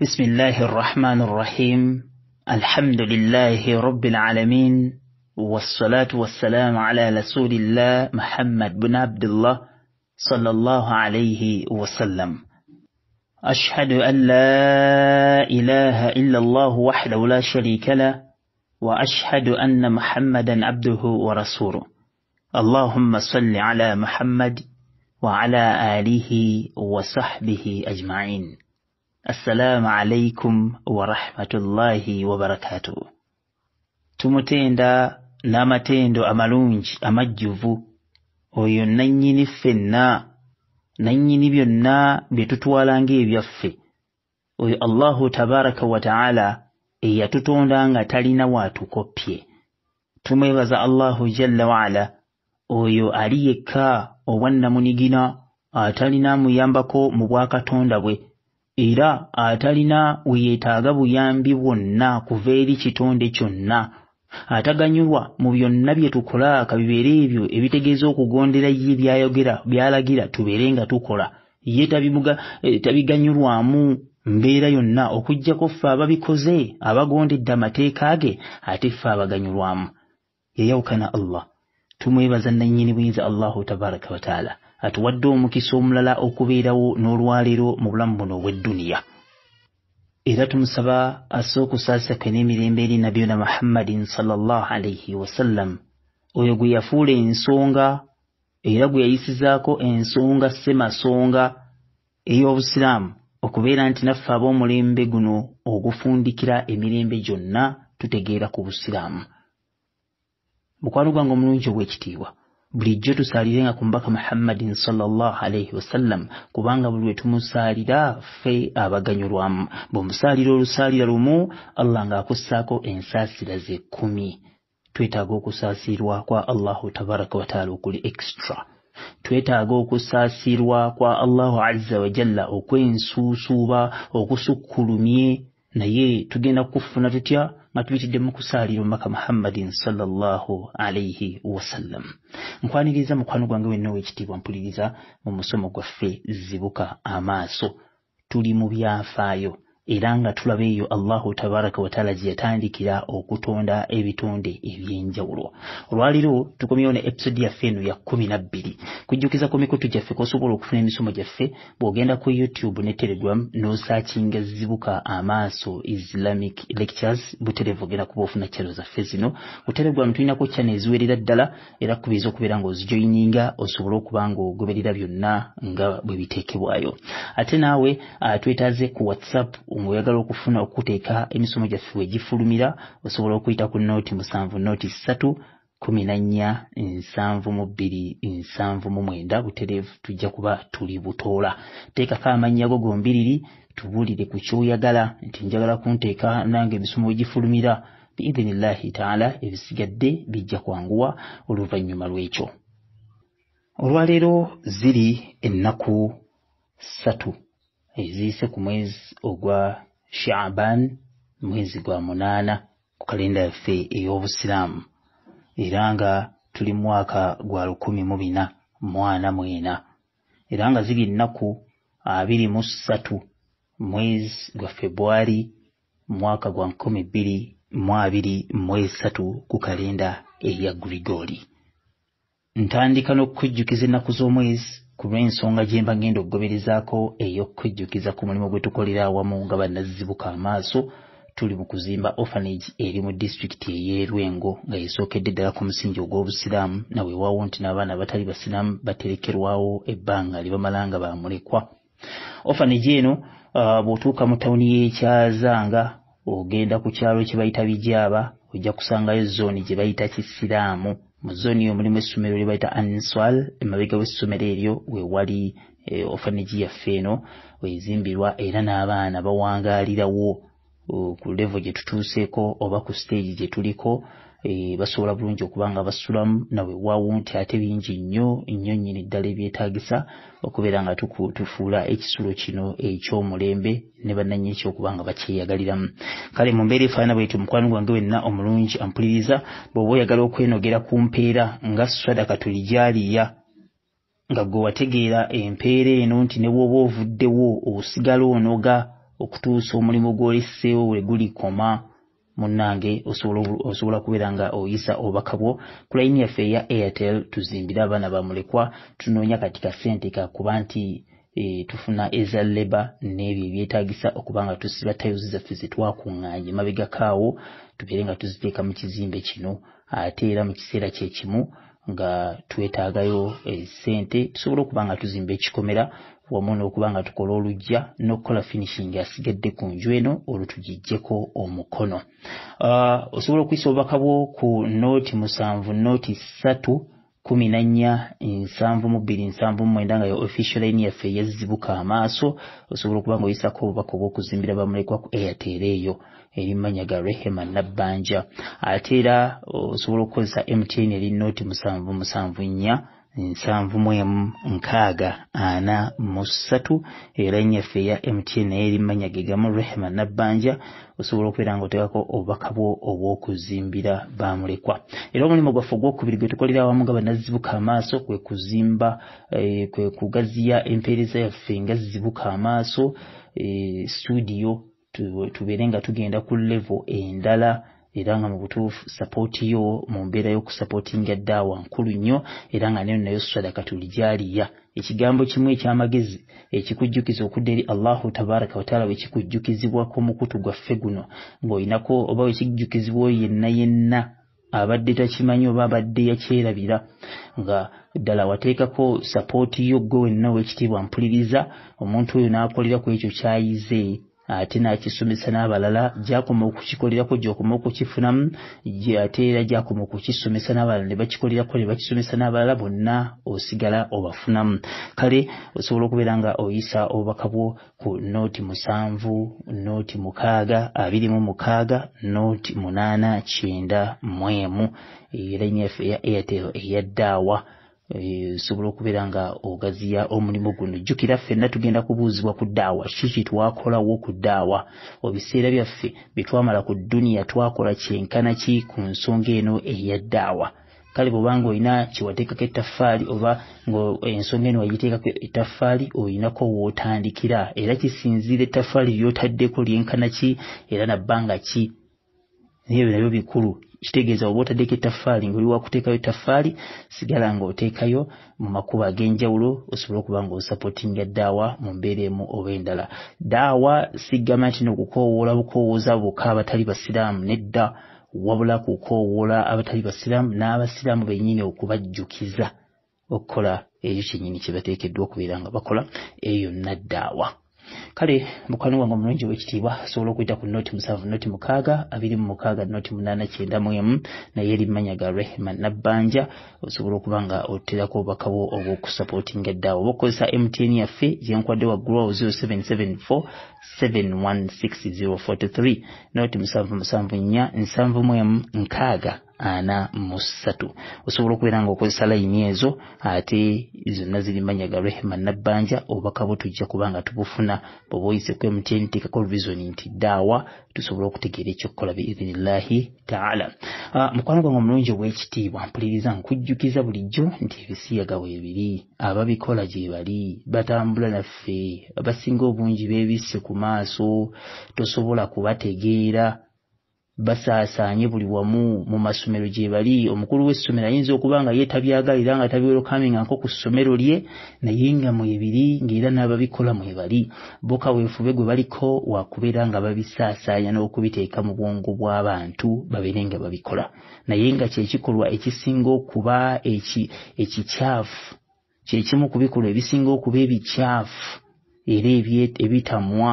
بسم الله الرحمن الرحيم الحمد لله رب العالمين والصلاة والسلام على رسول الله محمد بن عبد الله صلى الله عليه وسلم أشهد أن لا إله إلا الله وحده لا شريك له وأشهد أن محمدا عبده ورسوله اللهم صل على محمد وعلى آله وصحبه أجمعين assalaamu alaikum warahmatullahi wabarakatu tumutenda n'amatendo amalungi amajjuvu oyo nannyini ffenna nannyini byonna bye tutwala ng'ebyaffe oyo allahu tabaraka wataala eyatutonda nga talina waatukoppye tumwebaza allahu jalla waala oyo ali yekka obwannamunigina atalina amuyambako mu bwakatonda bwe era atalina we yeetaaga buyambi bwonna kuva eri kitonde kyonna ataganyulwa mu byonna bye tukola kabibeere ebyo ebitegeeza okugondera ye byayogera byalagira tubeere nga tukola ye eh, tabiganyulwamu mbeera yonna okugjako ffe ababikoze abagondedde amateeka ge ate ffe abaganyulwamu yayawukana allah tumwebaza nannyini buyinza allahu tabaraka wataala atuwadde omukisa omulala okubeerawo n'olwaleero mu bulamu buno obw'edduniya era tumusaba asooka osaasaka n'emirembe eri nabiyona muhammadin salallahu alaihi wasallam oyo gwe yafuula ensonga era gwe yayisizaako ensonga ssemasonga ey'obusiraamu okubeera nti naffe ab'omulembe guno ogufundikira emirembe gyonna tutegeera ku busiraamu mukwano gwange omulungi ogw'ekitiibwa bulijjo tusaalirenga ku mbaka muhammadin sawasalam kubanga buli lwetumusaalira ffe abaganyulwamu bwomusaalira olusaalira lumu allah ng'akussaako ensaasira ze kkumi twetaaga okusaasirwa kwa allahu tabaraka wataala okuli extra twetaaga okusaasirwa kwa allahu aza wajalla okwensuusuuba okusukkulumye naye tugenda kukufuna tutya matuyitidde mu kusaalira omubaka muhammadin sallallahu alaihi wasallam nkwaniriza mukwano gwange wenna ow'ekitiibwa mpuliriza mu musomo gwaffe zibuka amaaso tuli mu byafaayo era nga tulaba eyo allahu tabaraka wataala gye yatandikira okutunda ebitonde eby'enjawulo olwaleero tukomyewo ne episode yaffe eno ya kumi nabbiri kujjukiza ku mikutu gyaffe kosobola okufuna emisomo gyaffe bw'ogenda ku youtube ne telegram n'osaakinga zibuka amaaso islamic lectures buterevu ogenda kuba ofuna kyalo zaffe zino ku telegram tulinako kyana eziwerera ddala era kubiiza okubeera ng'ozijoyininga osobole okuba ng'ogoberera byonna nga bwe biteekebwayo ate naawe ah, twetaaze ku whatsapp ng'oyagala okufuna okuteeka emisomo gyaffe we gifulumira osobola okuyita ku nooti musanvu nooti ssatu kumi na nnya nsanvu mu bbiri nsanvu mu mwenda butereevu tujja kuba tuli butoola teekako amannya go gombiriri tubuulire ku kyoyagala nti njagala kunteeka nanga emisomo egifulumira biidhinillahi taala ebisigadde bijja kwanguwa oluvannyuma lw'ekyo olwaleero ziri ennaku ssatu eziyise ku mwezi ogwa shaban mwezi gwa munaana ku kalenda yaffe ey'obusiraamu era nga tuli mwaka gwa lukumi mu bina mwana mwena era nga ziri nnaku abiri mu ssatu mwezi gwa februari mwaka gwa nkumi bbiri mu abiri mwesatu ku kalenda eya grigori ntandika n'okukujjukiza ennaku z'omwezi ku lw'ensonga gye mba ngenda okugoberezaako ey'okwejjukiza ku mulimu gwe tukolera awamu nga bannazibuka amaaso tuli mu kuzimba ofanage eri mu disitulikiti ey'erwengo nga yesookedde eddala ku musingi ogw'obusiraamu naweewaawo nti n'abaana abatali basiraamu baterekerwawo ebbanga libamala nga bamulekwa ofanage eno uh, bw'otuuka mu tawuni y'ekyaza nga ogenda ku kyalo kye bayita bijaaba ojja kusangayo zooni gye bayita kisiraamu mu zooni yo mulimu essomero libayita aniswal emabega w'essomero eryo we wali eh, ofanagi yaffe eno weezimbirwa era n'abaana bawangaalirawo oh, ku levo gye tutuuseeko oba ku siteegi gye tuliko Eh, basobola bulungi okubanga basulamu nawe wawo nti ate bingi nnyo nnyo nyini ddala ebyetaagisa okubeera nga tufuula ekisulo kino ekyomulembe ne bananyi ekyo okubanga bakyeyagaliramu kale mu mbeera efaana bwetyo mukwano gwange wenna omulungi ampuliriza bweoba oyagala okwenogera ku mpeera nga swadaka tuligyaliya nga gwe wategeera empeera eno nti ne bwoba ovuddewo osigala onoga okutuusa omulimu gw'olesseewo we gulikoma munnange osobola okubeera nga oyisa obubaka bwo kulayini yaffe eya airtel tuzimbire abaana bamulekwa tunoonya kati kasente kakuba nti e, tufuna eza leba nebyo ebyetagisa okuba nga tusiba tiles zaffe zetwakunganye mabegakaawo tubeere nga tuziteeka mu kizimbe kino ate era mu kiseera kyekimu nga twetaagayo esente tusobole okuba nga tuzimba ekikomera wamu n'okuba nga tukola olujja n'okukola finishing asigadde ku nju eno olutugijjeko omukono uh, osobola okuyisa obubaka bwo ku nooti musanvu nooti ssatu kumi nannya nsanvu mu bbiri nsanvu mu mwenda nga yo official line yaffe eyazzibuka amaaso osobola okuba nga oyisako obubaka obw'okuzimbira bamulekwa ku airtere eyo erimanya ga rehema nabbanja ate era osobola okukozesa mtn eri nooti musanvu musanvu nnya nsanvu mu emu nkaaga ana mu ssatu era nyaffe eya mtn erimanya gegamu rehema nabbanja osobola okubeera ngaotekako obubaka bwo obwokuzimbira bamulekwa era omulimu gwaffe ogwokubiri gwe tukolera awamu nga banazibuka amaaso kwe kuzimba eh, kwe kugaziya empeereza yaffe nga zibuka amaaso eh, studio tubeere nga tugenda ku levo endala eh, era nga mu butuufu sapooti yo mu mbeera y'okusapootinga ddaawa nkulu nnyo era nga neno nayo sadaka tuli gyaliya ekigambo kimu eky'amagezi ekikujjukiza okudda eri allahu tabaraka wataala bwe kikujjukizibwako omukutu gwaffe guno ng'olinako oba bwe kijjukizibwa oyo yenna yenna abadde takimanyi oba abadde yakyerabira nga ddala wateekako sapooti yo gwe wenna w'ekitiibwa mpuliriza omuntu oyo n'akolera ku ekyo ky'ayize ate n'akisomesa n'abalala gy'akoma okukikolerako gy'okoma okukifunamu ate era gy'akoma okukisomesa n'abalala ne bakikolerako ne bakisomesa n'abalala bonna osigala obafunamu kale osobola okubeera nga oyisa obubaka bwo ku nooti musanvu nooti mukaaga abiri mu mukaaga nooti munaana kyenda mu emu erayini yaffe eya airtel eyaddaawa osobola eh, okubeera nga ogaziya omulimu guno jjukira ffenna tugenda kubuuzibwa ku ddaawa kiki twakolawo oku ddaawa ebiseera byaffe bye twamala ku duniya twakola kyenkana ki ku nsonga eno eya ddaawa kale bwobanga olina kyewateekako ettaffaali oba ensonga eno wagiteekako ettaffaali olinako wootandikira era kisinziira ettaffaali lyotaddeko lyenkana ki era nabbanga ki niyo nabyo bikulu kitegeeza oba otaddeko ettaffaali ngaoli wakuteekayo ettaffaali sigala ng'oteekayo mu makubo ag'enjawulo osobole okuba ng'osapotinga daawa mu mbeera emu oba endala daawa sigamba nti nokukoowoola bukoowooza bwokka abatali basiraamu nedda wabula kukoowoola abatali basiraamu n'abasiraamu bennyini okubajjukiza okukola ekyo kyennyini kye bateekeddwa okubeera nga bakola eyo nnaddaawa kale mukwano gwange omulungi wekitiibwa asobola okuyita ku nooti musanvu nooti mukaaga abiri mu mukaaga nooti munaana kyenda mu emu naye erimanya galwe manabbanja osobola okuba nga oterako obubaka bwo obwokusupootinga edda awo oba okukozesa mtn yaffe gyenkwadde waggulu awo 0774 716 043 nooti musanvu musanvu nnya nsanvu mu emu nkaaga 0774 ana musatu osobola okubeera ngaokozesa layini ezo ate zonna ziri manyaga rehema nabbanja obubaka bwe tujja kubanga tubufuna bwoba oyiseku mtn tekako revisioni nti daawa tusobole okutegeera ekyokukola beidhinillahi taala ah, mukwano gwange omulungi ogwekitiibwa mpuliriza nkujjukiza bulijjo nti ebisiyaga weebiri ababikola gye bali batambula naffe abasinga obungi beebisse ku maaso tosobola kubategeera basaasaanye buli wamu mu masomero gye bali omukulu w'essomero ayinza okuba nga yetabyagalira nga tabiwerokami nga nko ku ssomero lye naye nga mwebiri ng'era n'ababikola mwebali bo kaweefube gwe baliko wakubeera nga babisaasaanya n'okubiteeka mu bwongo bw'abantu babeere nga babikola naye nga kyekikolwa ekisinga okuba ekikyafu kyekimu ku bikolwa ebisinga okuba ebikyafu era ebitamwa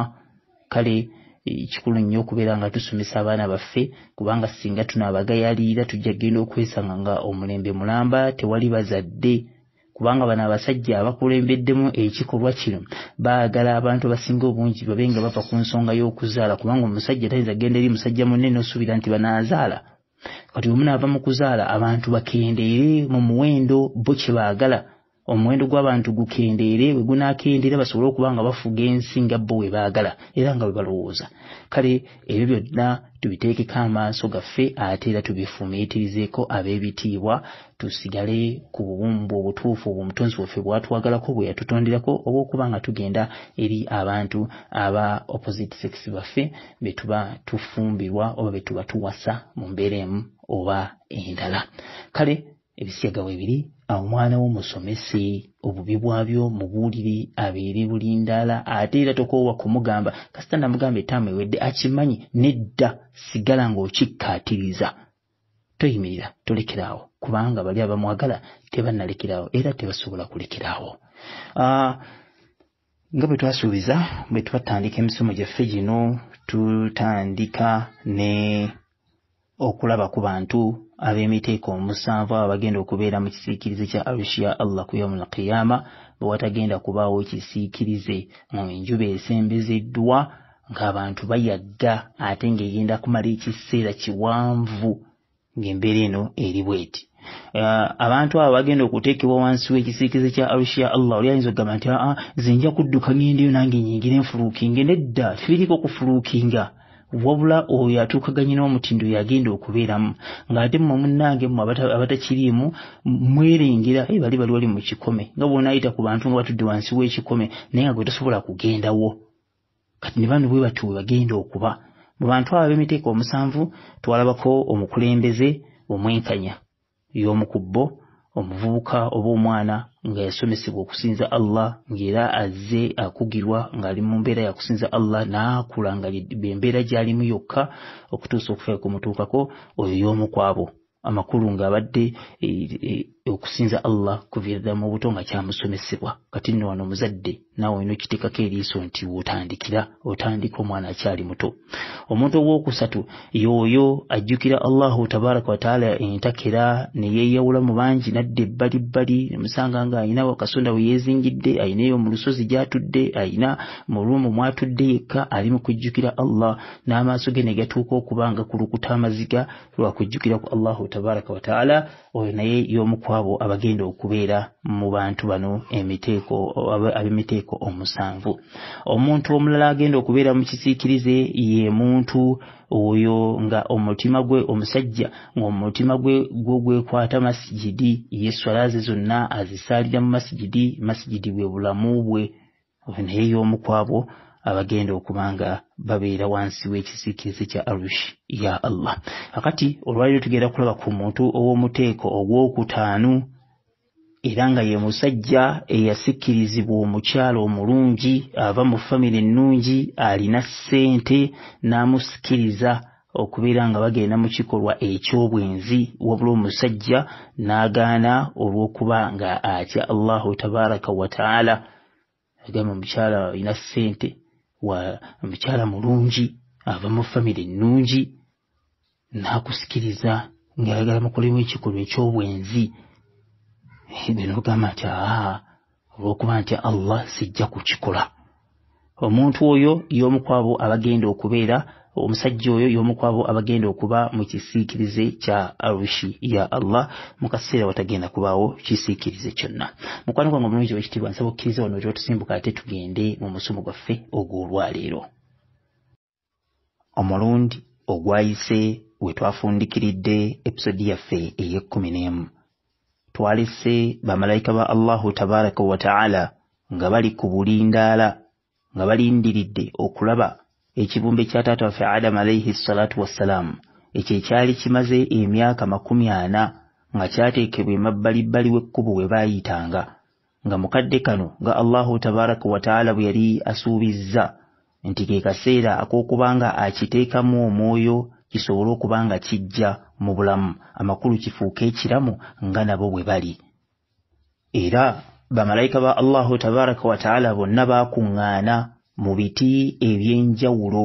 kale kikulu nnyo okubeera nga tusomesa abaana baffe kubanga singa tunaabagayaliira tujja kgenda okwesanga nga omulembe mulamba tewali bazadde kubanga bano abasajja abakulembeddemu ekikolwa kino baagala abantu basinga obungi babe nga bava ku nsonga y'okuzaala kubanga omusajja tayinza genda eri musajja munne n'osuubira nti banaazaala kati omu naava mu kuzaala abantu bakendeere mu muwendo bo kye baagala omuwendo gw'abantu gukendeere we gunakendeera basobole okuba nga bafuga ensi nga bo we baagala era nga bwe balowooza kale ebyo byonna tubiteekeko amaaso gaffe ate era tubifumiitirizeeko ab'ebitiibwa tusigale ku buwumbu obutuufu obwo omutonzi waffe bwatwagalako bwe yatutonderako oba okuba nga tugenda eri abantu aba opposite sex baffe be tuba tufumbirwa oba be tuba tuwasa mu mbeera emu oba endala kale ebisiyaga webiri omwana wo musomese obubi bwabyo mubuulire abeere bulindaala ate era tokoowa kumugamba kasita namugamba etaamu ewedde akimanyi nedda sigala ng'okikkaatiriza toyimirira tolekeraawo kubanga bali abamwagala tebanalekeraawo era tebasobola kulekeraawo ah, nga bwe twasuubiza bwe twatandika emisomo gyaffe gino tutandika ne okulaba ku bantu ab'emiteeko omusanvu abo bagenda okubeera mu kisiikirize kya arushiya allah ku yomu alqiyama bwewatagenda kubaawo kisiikirize mu enjuba esembezeddwa ng'abantu bayagga ate ng'egenda kumala ekiseera kiwanvu ng'embeera eno eri bweti ah, abantu abo bagenda okuteekebwa wansi w'ekisiikirize kya arushiya allah oli ayinza okugamba nti aa nze nja kudduka ngendeyo nange nyingire enfuluukinga nedda tufiriko okufuluukinga wabula oyo atuukaganyina omutindo yagenda okubeeramu ng'ate mmwe munnange mmwe abatakiriimu mwerengera ebali bali wali mu kikome nga bwona ayita ku bantu nga batudde wansi w'ekikome naye nga gwe tosobola kugendawo kati ne bano bwe bati we bagenda okuba mu bantu abo ab'emiteeka omusanvu twalabako omukulembeze omwenkanya y'omu ku bo omuvubuka oba omwana nga yasomesebwa okusinza allah ngaera azze akugirwa ngaali mu mbeera yakusinza allah naakula nga embeera gyalimu yokka okutuusa okufeekumutuukako oyo y'omu kwabo amakulu ngaabadde eh, eh, okusinza allah kuviiradala mu buto nga kyamusomesebwa kati nno wano omuzadde naawe olina okiteekako eriiso nti wootandikira otandika omwana akyali muto omuntu owookusatu y'oyo ajjukira allahu tabaraka wataala entakera ne yeeyawula mu bangi nadda ebbali bbali emusanga nga ayina wakasonda we yeezingidde ayinaeyo mu lusozi gyatudde ayina mu ruumu mwatudde yekka ali mu kujjukira allah n'amaaso ge ne gatuuka okuba nga kulukuta amaziga lwakujjukira ku allahu tabaraka wataala oyo naye y'omukwa kwabo abagenda okubeera mu bantu bano emiteeko ab'emiteeko omusanvu omuntu omulala agenda okubeera mu kisiikirize ye muntu oyo nga omutima gwe omusajja ngaomutima gwe gwogwekwata masigidi ye swalaze zonna azisaalira mu masigidi masigidi bwe bulamu bwe naye y'omukwabo abagenda okuba nga babeera wansi w'ekisiikirize kya arush ya allah kakati olwaliro tugenda kulaba ku muntu ow'omuteeko ogwokutaanu era nga ye musajja eyasikirizibwa omukyalo omulungi ava mu famire ennungi alina ssente n'amusikiriza okubeera nga bagenda mu kikolwa ekyobwenzi wabula omusajja n'agaana olw'okuba nga atya allahu tabaraka wataala agamba omukyala alina ssente wa mukyala mulungi ava mu famiry ennungi n'akusikiriza ngaagala mukolewo ekikolwa ekyobwenzi binogamba nti aa olwokuba nti allah sijja kukikola omuntu oyo y'omukwabo abagenda okubeera omusajja oyo y'omukwabo abagenda okuba mu kisiikirize kya arushi ya allah mu kaseera watagenda kubaawo kisiikirize kyonna mukwano gwange omulungi w'ekitiibwa nsaba okkiriza wano oti otusimbuka ate tugende mu musomo gwaffe ogw'olwaleero omulundi ogwayise we twafundikiridde episodi yaffe ey'ekkumi n'emu twalese bamalayika ba allahu tabaraka wataala nga bali ku bulindaala nga balindiridde okulaba ekibumbe kya taata waffe adamu alaihi ssalaatu wassalaamu ekyo ekyali kimaze emyaka makumi ana nga kyateekebwa emabbalibbali w'ekkubo we baayitanga nga mukadde kano nga allahu tabaraka wataala bwe yali asuubizza nti ke kaseera ak'okubanga akiteekamu omwoyo kisobole okuba nga kijja mu bulamu amakulu kifuuka ekiramu nga nabo bwe bali era bamalayika ba allahu tabaraka wataala bonna baakuŋŋaana mu biti ebyenjawulo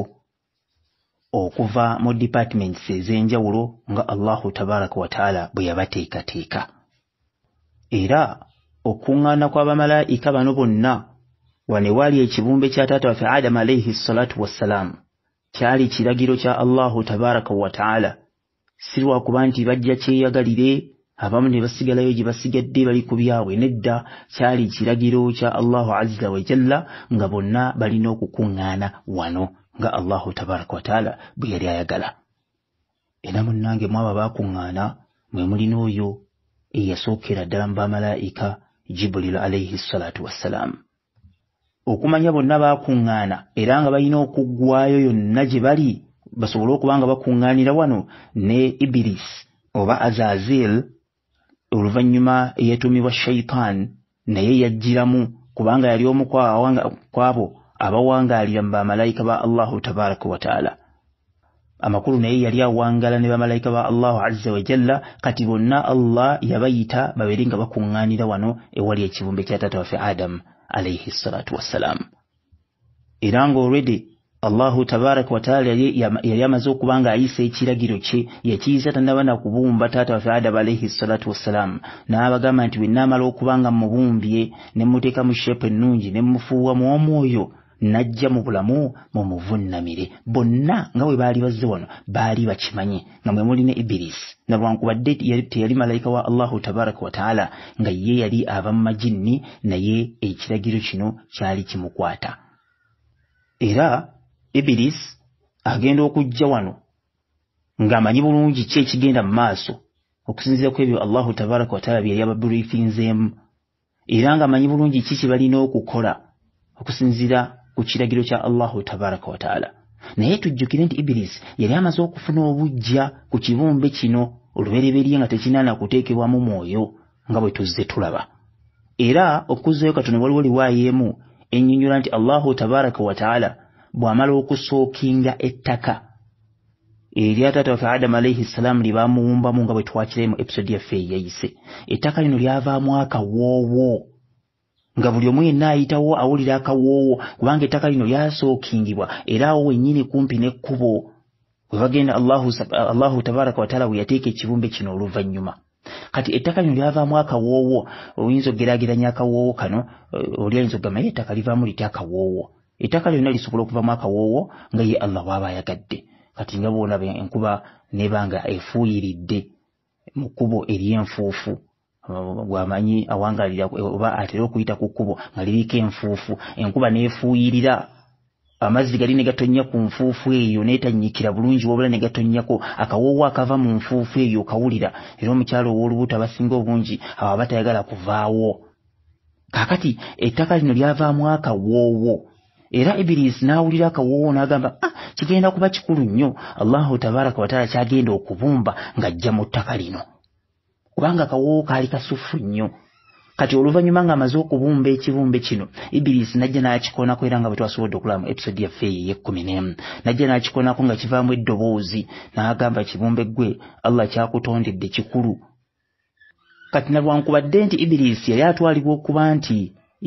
okuva mu dipatiments ez'enjawulo nga allahu tabaraka wataala bwe yabateekateeka era okukuŋŋaana kw'abamalaika bano bonna wane waali ekibumbe kya taata waffe adamu alaihi ssalatu wassalaamu kyali kiragiro kya allahu tabaraka wataala si lwakuba nti bajja kyeyagalire abamu ne basigalayo gye basigadde bali ku byabwe nedda kyali kiragiro kya allahu aziza wajalla nga bonna balina okukuŋŋaana wano nga allahu tabaraka wataala bwe yali ayagala era munnange mwaba bakuŋŋaana mwe mulina oyo eyasookera ddala mu bamalaika jiburiru alaihi ssalatu wassalaamu okumanya bonna bakuŋŋaana era nga balina okuggwayo yonna gye bali basobole okuba nga bakuŋŋaanira wano ne ibiris oba azazil oluvannyuma eyeetuumibwa shaitaan naye yajjiramu kubanga yali omu kwabo abawangaalira mu bamalayika ba allahu tabaraka wataala amakulu naye yali awangala ne bamalayika ba allahu azza wajalla kati bonna allah yabayita babeere nga bakuŋŋaanira wano ewali ekibumbe kyatata waffe adamu alaihi salatu wassalaamu era ng'olwede allahu tabaraka wataala yali amaze okuba ng'ayisa ekiragiro kye yakiyisa tannaba nakubumba taata waffe adamu alaihi ssalatu wassalaamu n'abagamba nti wenna amala okuba nga mubumbye ne muteeka mu shepu ennungi ne mufuuwamu omwoyo najja mu bulamu mumuvunnamire bonna nga bwe baali bazze wano baali bakimanye nga mwe mulina ibirisi nalwankubadde teyali malayika wa allahu tabaraka wataala nga ye yali aba mu majinni naye ekiragiro kino kyali kimukwata era ebiris agenda okujja wano ng'amanyi bulungi ki ekigenda mu maaso okusinziira ku ebyo allahu tabaraka wataala bye yali ababuriifinzeemu era ng'amanyi bulungi ki kyebalina okukola okusinziira ku kiragiro kya allahu tabaraka wataala naye tujjukire nti ibiris yali amaze okufuna obujja ku kibumbe kino olubereberye nga tekinaana kuteekebwamu mwoyo nga bwe tuzze tulaba era okuzzayo katono waliwo liwaayeemu ennyinnyola nti allahu tabaraka wataala bw'amala okusookinga ettaka erya taata waffe adamu alaihi ssalaamu lye baamuwumbamu nga bwe twakiraye mu episode yaffe eyayise ettaka lino lyavaamu akawoowo nga buli omu yenna ayitawo awulira akawoowo kubanga ettaka lino lyasookingibwa era awo wennyini kumpi n'ekkubo we bagenda allahu tabaraka wataala bwe yateeka ekibumbe kino oluvannyuma kati ettaka lino lyavaamu akawoowo oyinza ogeraageranya akawoowo kano eh, oli ayinza ogamba ye ettaka livaamu lity akawoowo ettaka lyonna lisobola okuvamu akawoowo nga ye allah waaba ayagadde kati nga boona enkuba nebanga efuuyiridde mu kkubo eryenfuufu gwamanyi awangalira oba atera okuyita ku kkubo nga liriko enfuufu enkuba neefuuyirira amazzi gali negatonya ku nfuufu eyo netanyikira bulungi wabula negatonyako akawoowo akava mu nfuufu eyo kawulira era omukyalo owolubuto abasinga obungi awo abatayagala kuvaawo kakati ettaka lino lyavaamu akawoowo era ibirizi nawulira akawoowo n'agamba ah, kigenda kuba kikulu nnyo allahu tabaraka wataala kyagenda okubumba ng'ajja mu ttaka lino kubanga akawoowo kaali kasufu nnyo kati oluvannyuma ng'amaze okubumba ekibumbe kino ibirisi najja n'akikoonako era nga bwe twasobodde okulaba mu episodi yaffe eyo ey'ekkumi n'emu najja n'akikoonako nga kivaamu eddoboozi n'agamba kibumbe ggwe allah kyakutondedde kikulu kati nalwankubadde nti ibirisi yali atwalibwa okuba nti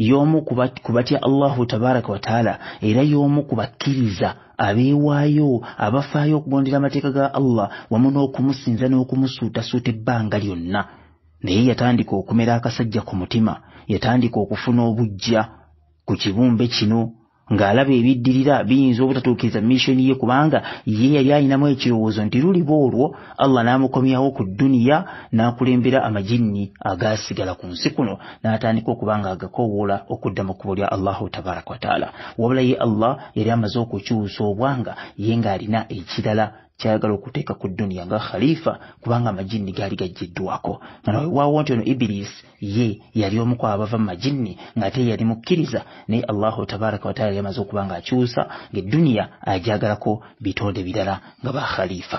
y'omu ku batya allahu tabaraka wataala era y'omu ku bakkiriza abeewaayo abafaayo okugondera amateeka ga allah wamu n'okumusinza n'okumusuutasuuta ebbanga lyonna naye yatandika okumera akasajja ku mutima yatandika okufuna obujja ku kibumbe kino ng'alaba ebiddirira biyinza obutatuukiriza misheni ye kubanga ye yali ayinamu ekirowoozo nti luliba olwo allah n'amukomyawo ku duniya n'akulembera amaginni agaasigala ku nsi kuno n'atandika okuba nga agakowoola okudda mu kkubo lya allahu tabaraka wataala wabula ye allah yali amaze okukyusa obwanga ye ng'alina ekirala kyayagala okuteeka ku dduniya nga khalifa kubanga amajinni gaali gajjiddwako nga nti ono ibirisi ye yali omu ku abava mu majinni ng'ate yali mukkiriza naye allahu tabaraka wataala yamaze okuba ng'akyusa ng'edduniya ajagalako bitonde birala nga ba khalifa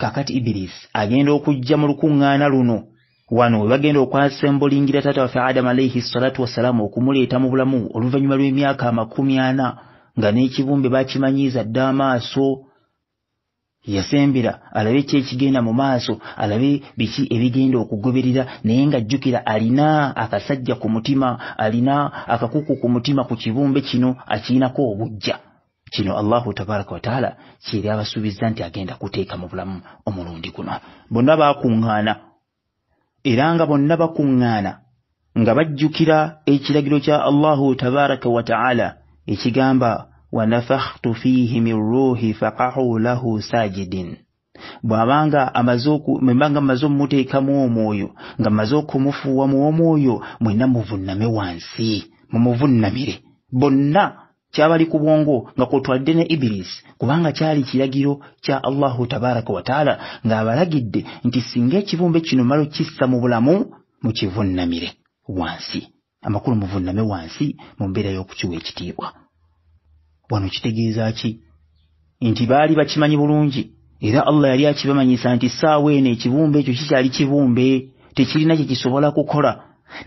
kakati ibirisi agenda okujja mu lukuŋŋaana luno wano we bagenda okwasembolingira taata waffe adamu alaihi salatu wassalaamu okumuleeta mu bulamu oluvannyuma lw'emyaka amakumi ana nga n'ekibumbe baakimanyiiza dda amaaso yasembera alabe ki ekigenda mu maaso alabe biki ebigenda okugoberera naye ng'ajjukira alina akasajja ku mutima alina akakuku ku mutima ku kibumbe kino akiinako obujja kino allahu tabaraka wataala kyeri abasuubiza nti agenda kuteeka mu bulamu omulundi guno bonna baakuŋŋaana era nga bonna bakuŋŋaana nga bajjukira ekiragiro kya allahu tabaraka wataala ekigamba wanafakhtu fihi min ruhi faqahu lahu sajidin bw'abanga mmbanga mmaze omumuteekamu omwoyo nga mmaze okumufuuwamu omwoyo mwenna muvunname wansi mumuvunnamire bonna kyabali ku bwongo nga kwotwalidde ne ibirisi kubanga kyali kiragiro kya allahu tabaraka wataala ng'abalagidde nti singa ekibumbe kino mala kissa mu bulamu mukivunnamire wansi amakulu muvunname wansi mu mbeera y'okukiwa ekitiibwa wano kitegeeza ki nti baali bakimanyi bulungi era allah yali akibamanyisa nti saawa eno ekibumbe ekyo kikyali kibumbe tekirina kye kisobola kukola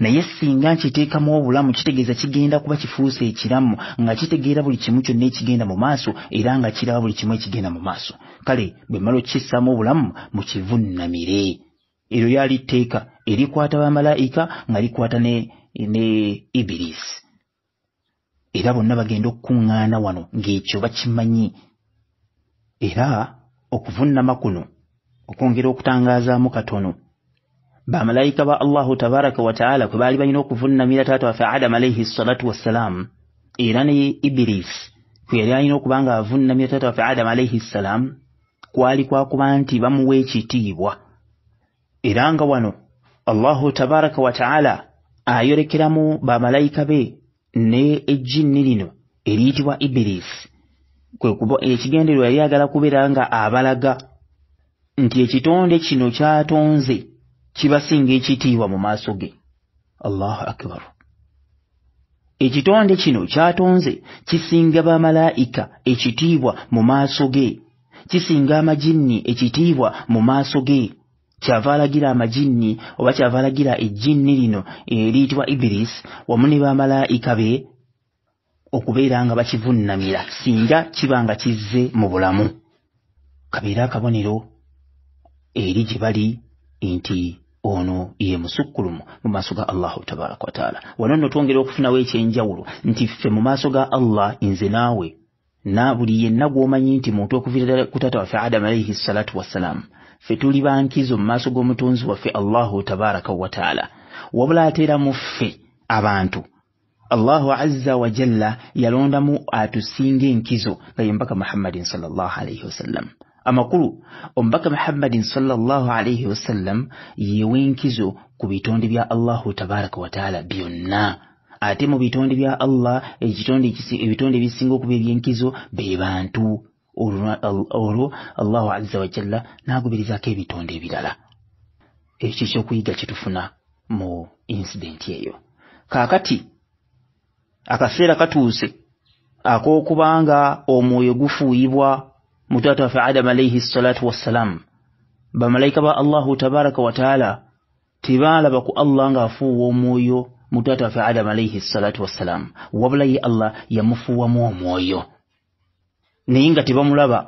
naye singa nkiteekamu obulamu kitegeeza kigenda kuba kifuusa ekiramu nga kitegeera buli kimu kyonna ekigenda mu maaso era nga kiraba buli kimu ekigenda mu maaso kale bwe mala okkissaamu obulamu mu kivunnamire eryo lyali tteeka erikwata bamalaika nga likwata ne, ne ibirisi era bonna bagenda okukuŋŋaana wano ng'ekyo bakimanyi era okuvunnama kuno okwongera okutangaazaamu katono bamalayika ba allahu tabaraka wataala kwe baali balina okuvunnamira taata waffe adamu alaihi ssalatu wassalaamu era naye iburisi kwe yali alina okuba nga avunnamira taata waffe adamu alaihi ssalaamu kwali kwakuba nti bamuwa ekitiibwa era nga wano allahu tabaraka wataala ayolekeramu bamalayika be ne ejjinni lino eriyitibwa iburisi kwe kuba ekigendererwa yali ayagala kubeera nga abalaga nti ekitonde kino kyatonze kibasinga ekitiibwa mu maaso ge allahu akbar ekitonde kino kyatonze kisinga bamalaayika ekitiibwa mu maaso ge kisinga amajinni ekitiibwa mu maaso ge kyava alagira amaginni oba kyava alagira ejjinni lino eriyitibwa eh, ibiris wamu ne bamalaika be okubeera nga bakivunnamira singa kiba nga kizze mu bulamu kabeere akabonero eri gye bali nti ono ye musukkulumu mu maaso ga allahu tabaraka wataala wano nno twongera okufunawo ekyenjawulo nti ffe mu maaso ga allah nze naawe na buli yenna gw'omanyi nti muntu okuviira ddala ku taata waffe adamu alaihi salatu wassalaamu ffe tuli bankizo mu maaso g'omutonzi waffe allahu tabaraka wataala wabula ateera mu ffe abantu allahu azza wajalla yalondamu atusinga enkizo nga ye mbaka muhammadin salalaalaihi wasallam amakulu omubaka muhammadin salalaalaihi wasallam yewenkizo ku bitonde bya allahu tabaraka wataala byonna ate mu bitonde bya allah ebitonde ebisinga okuba ebyenkizo be bantu olwo allahu aza wajalla n'agoberezaako ebitonde ebirala ekyo kyokuyiga kyetufuna mu insidenti eyo kaakati akaseera katuuse ak'okubanga omwoyo gufuuyibwa mutata waffe adamu alaihi salatu wassalaamu bamalayika ba allahu tabaraka wataala tebaalaba ku allah ng'afuuwa omwoyo mutata waffe adamu alaihi salatu wassalaamu wabulaye allah yamufuuwamu omwoyo naye nga tebamulaba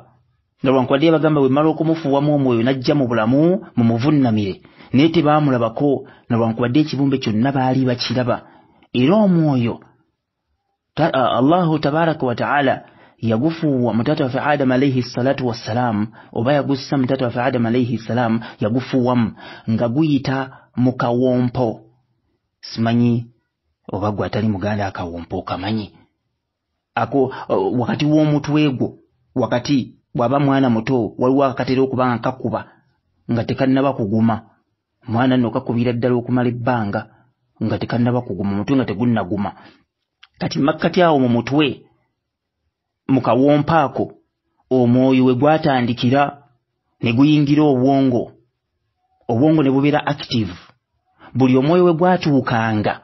nalwankwadde yabagamba bwemala okumufuuwamu omwoyo najja mu bulamu mumuvunnamire naye tebaamulabako nalwankubadde ekibumbe kyonna baali bakiraba era omwoyo allahu tabaraka wataala yagufuuwa mutata waffe adamu alaihi salatu wassalaamu oba yagussa mutata waffe adamu alaihi salaamu yagufuuwamu nga guyita mu kawompo simanyi oba gwe atali muganda akawompo okamanyi ako uh, wakati w'omutwe gwo wakati bw'aba mwana muto waliwo akatera okuba nga kakuba nga tekannaba kuguma omwana nno kakubira ddala okumala ebbanga nga tekannaba kuguma omutwe nga tegunnaguma kati makkati awo mu mutwe mu kawompa ako omwoyo we gwatandikira ne guyingira obwongo obwongo ne bubeera active buli omwoyo we gwatuukanga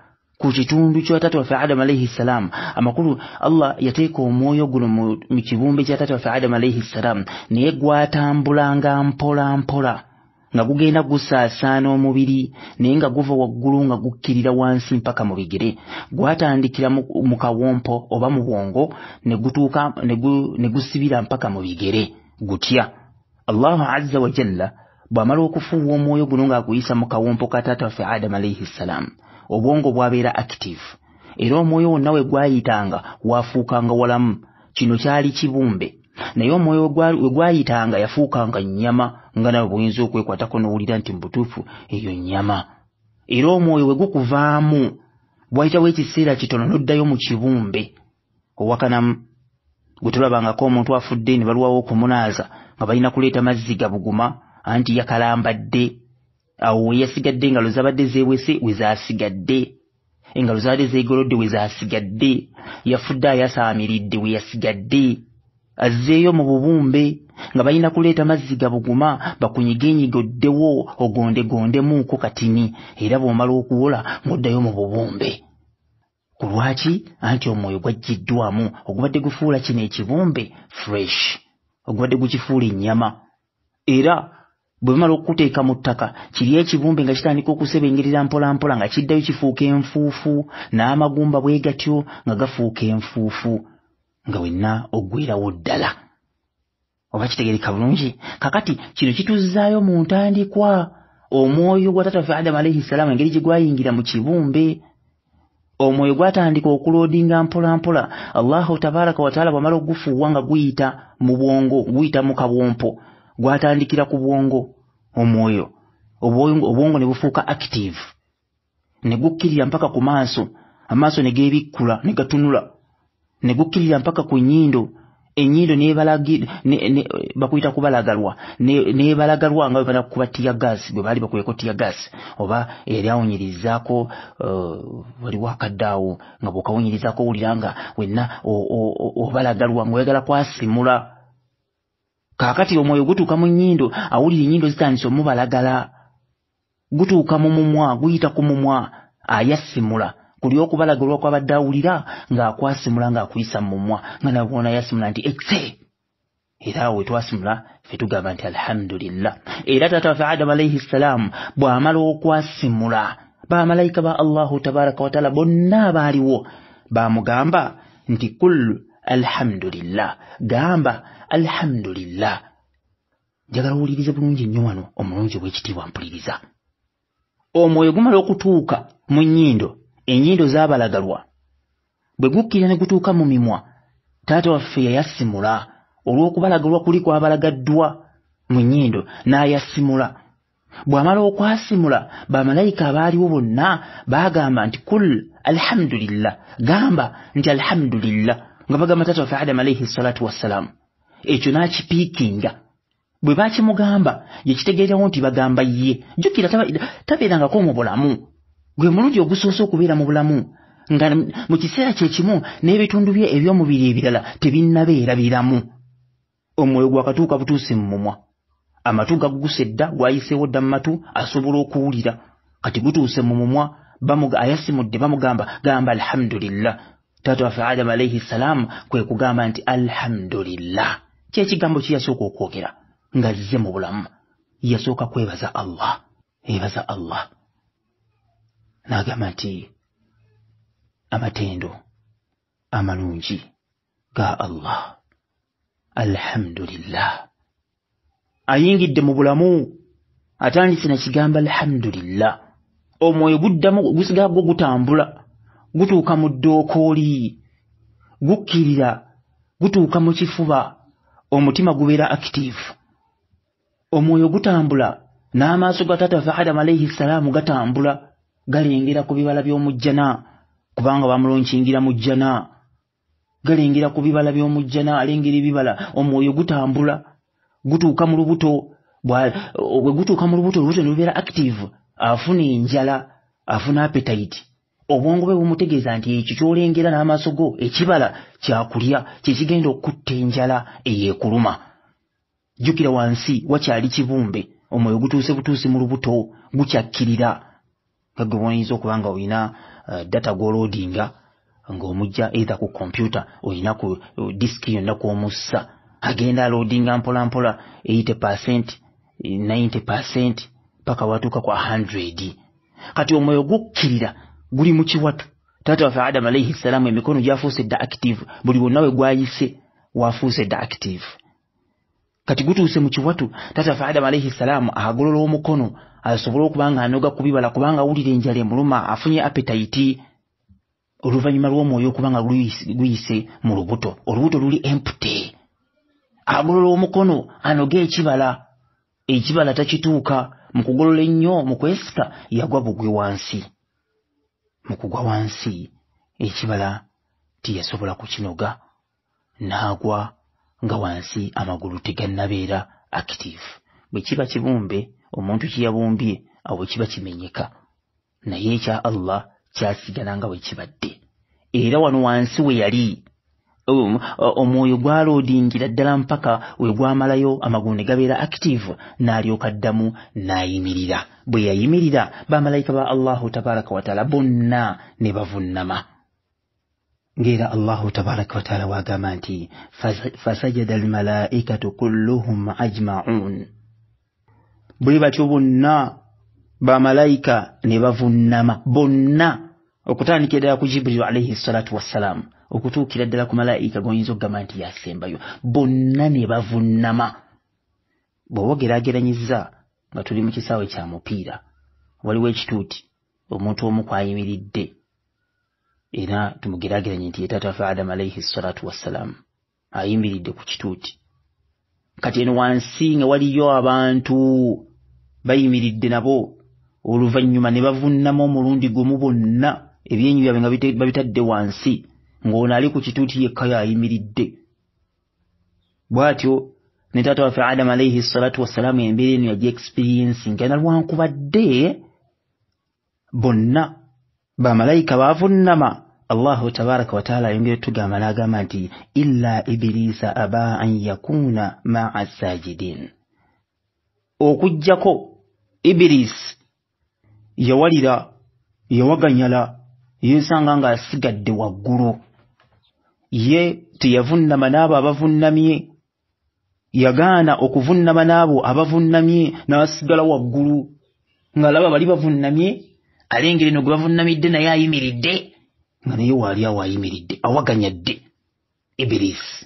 kukitundu kyatatu waffe adamu alaihi ssalaamu amakulu allah yateeka omwoyo guno mu kibumbe kyatatu waffe adamu alaihi ssalaamu naye gwatambulanga mpola mpola nga gugenda gusaasaana omubiri naye nga guva waggulu nga gukkirira wansi mpaka mu bigere gwatandikira mu kawompo oba mu bwongo negutuuka ne gusibira mpaka mu bigere gutya allahu azza wajalla bw'amala okufuuwa omwoyo guno ng'akuyisa mu kawompo ka taata waffe adamu alaihi ssalaamu obwongo bwabeera active era omwoyo wonna we gwayitanga waafuukanga walamu kino kyali kibumbe naye omwoyo we gwayitanga yafuukanga nnyama nga nawe buyinza okwekwatako n'owulira nti mubutuufu eyo nnyama era omwoyo we gukuvaamu bwayitawo ekiseera kitono n'oddayo mu kibumbe owakanamu gwe tulabangako omuntu afudde ne balwawo okumunaaza nga balina kuleeta mazzi gabuguma anti yakalambadde awo weyasigadde engalo zabadde zeewese wezasigadde engalo zabadde zeegolodde wezasigadde yafudde ayasaamiridde weyasigadde azzeeyo mu bubumbe nga balina kuleeta mazzi gabuguma bakunyigenyigoddewo ogondegondemuuko katini era bw'omala okuwola ng'oddayo mu bubumbe ku lwaki anti omwoyo gwajjiddwamu ogubadde gufuula kino ekibumbe fresh ogubadde gukifuula ennyama era bwe bamala okukuteeka mu ttaka kiri ekibumbe nga kitandika okusebengerera mpolampola nga kiddayo kifuuka enfuufu n'amagumba bwe gatyo nga gafuuka enfuufu nga wenna oggwerawo ddala oba kitegereka bulungi kakati kino kituzzaayo mu ntandikwa omwoyo gwa tatawaffe adamu alaihi ssalaamu engeri gye gwayingira mu kibumbe omwoyo gwatandika okuloodinga mpolampola allahu tabaraka wataala bwamala ogufuuwa nga guyita mu bwongo guyita mu kabwompo gwatandikira ku bwongo omwoyo obwongo ne bufuuka active ne gukkirira mpaka ku maaso amaaso ne geebikkula ne gatunula ne gukkirira mpaka ku nnyindo ennyindo bakuyita kubalagalwa neebalagalwa nga webana kukuba tiya gaasi bwe baali bakubeko tiya gaasi oba eri awunyirizaako uh, waliwo akaddaawo nga bwokawunyirizaako owulira nga wenna obalagalwa nga oyagala kwasimula kaakati omwoyo gutuuka mu nnyindo awulira ennyindo zitandise omubalagala gutuuka mu mumwa guyita ku mumwa ayasimula ku lyokubalaga olwakwabadde awulira ng'akwasimula ng'akuyisa mu mumwa nga nabona ayasimula nti ese era awo wetwasimula fe tugamba nti alhamdulillah era taata waffe adamu alaihi ssalaamu bw'amala okwasimula bamalayika ba allahu tabaraka wataala bonna abaaliwo baamugamba nti kullu alhamdulillah gamba alhamdulillah njagala owulirize bulungi nnyo wano omulungi ogw'ekitiibwa mpuliriza omwoyo gumala okutuuka mu nnyindo ennyindo zaabalagalwa bwe gukkira ne gutuuka mu mimwa taata waffe yayasimula olw'okubalagalwa kuli kwabalagaddwa mu nnyindo n'ayasimula bw'amala okwasimula bamalayika abaaliwo bonna baagamba nti kul alhamdulillah gamba nti alhamdulillah nga bagamba tata waffe adamu alaihi salatu wassalaamu ekyo n'akipiikinga bwe baakimugamba yekitegeererawo nti bagamba ye jjukira tabeerangako mu bulamu gwe mulungi ogusoose okubeera mu bulamu nga mu kiseera kye kimu n'ebitundu bye eby'omubiri ebirala tebinnabeerabiramu omwoyo gwakatuuka butuuse mu mumwa amatu gaggusa edda gwayiseewo dda mu matu asobola okuwulira kati gutuuse mu mumwa ayasimudde bamugamba gamba alhamdulillah taata waffe adamu alaihi ssalaamu kwe kugamba nti alhamdulillah kyekigambo kye yasooka okwogera ng'azze mu bulamu yasooka kwebaza allah ebaza allah n'agamba nti amatendo amalungi ga allah alhamdulillah ayingidde mu bulamu atandise na kigamba alhamdulillah omwoyo guddamu gusigaa gwo gutambula gutuuka mu ddookooli gukkirira gutuuka mu kifuba omutima gubeera akitiivu omwoyo gutambula n'amaaso ga taata waffe adamu alaihi ssalaamu gatambula galengera ku bibala by'omujjana kubanga bamulonkingira mu jjana galengera ku bibala by'omujjana alengera ebibala omwoyo gutambula gutuuka mu lubuto bwe gutuuka mu lubuto olubuto ne lubeera akitiivu afuna enjala afuna apetaiti obwongo bwe bumutegeeza nti ekyo ky'olengera n'amaaso go ekibala kyakulya kye kigenda okutta enjala eyeekuluma jjukira wansi wakyali kibumbe omwoyo gutuuse butuusi mu lubuto gukyakkirira gagebwoyinza okuba nga olina uh, data gwoloodinga ng'omujja eitha ku kompyuta olina ku uh, disiki yonna kwomussa agenda aloodinga mpolampola eite percent 90 percent paka watuuka kwa 100 kati omwoyo gukkirira guli mu kiwato taata waffe adamu alaihi ssalaamu emikono gyafuuse dda active buli wonnawe gwayise wafuuse dda active kati gutuuse mu kiwatu taata waffe adamu alaihi ssalaamu agolola omukono asobole okuba nga anoga ku bibala kubanga awulira enjala emuluma afunye apetaiti oluvannyuma lw'omwoyo okuba nga guyise mu lubuto olubuto luli empute agolola omukono anoga ekibala ekibala takituuka mu kugolola ennyo mu kwesika yagwa bugwi wansi mu kugwa wansi ekibala tiyasobola kukinoga n'agwa nga wansi amagulu tegannabeera akitiivu bwe kiba kibumbe omuntu kye yabumbye awo kiba kimenyeka naye ekya allah kyasigala nga bwe kibadde era wano wansi we yali Um, omwoyo gwalodingira ddala mpaka we gwamalayo amagulu ne gabeera active n'alyoka ddamu n'ayimirira bwe yayimirira bamalayika ba allahu tabaraka wataala bonna ne bavunnama ngaera allahu tabaraka wataala wagamba nti fasajada almalaikatu kulluhum ajmaun bwe batyo bonna bamalayika ne bavunnama bonna okutandikira ddala ku jibuliru alaihi salatu wassalaamu okutuukira ddala ku malaika goyinza okugamba nti yasembayo bonna ne bavunnama bw'oba ogeraageranyiza nga tuli mu kisaawe kya mupiira waliwo ekituuti omuntu omu kwayimiridde era tumugeraageranye nti yetatafa adamu alaihi salatu wassalaamu ayimiridde ku kituuti kati eno wansi nga waliyo abantu bayimiridde nabo oluvannyuma ne bavunnama omulundi gumu bonna ebyenyu byabwe nga babitadde wansi ng'ono ali ku kituuti yekka yaayimiridde bw'atyo ne taata waffe adamu alaihi ssalatu wassalaamu embeera eno yagi experiensi nga nalwankubadde bonna bamalayika baavunnama allahu tabaraka wataala ayongere tugamba n'agamba nti illa ibiriisa aba an yakuuna maa saajidin okugjako ibiriisi yawalira yawaganyala yensanga ng'asigadde waggulu ye teyavunnama n'abo abavunnamye yagaana okuvunnama n'abo abavunnamye n'asigala waggulu ng'alaba bali bavunnamye alengere no gwe bavunnamidde naye ayimiridde nga naye waali awo ayimiridde awaganya dde ibirisi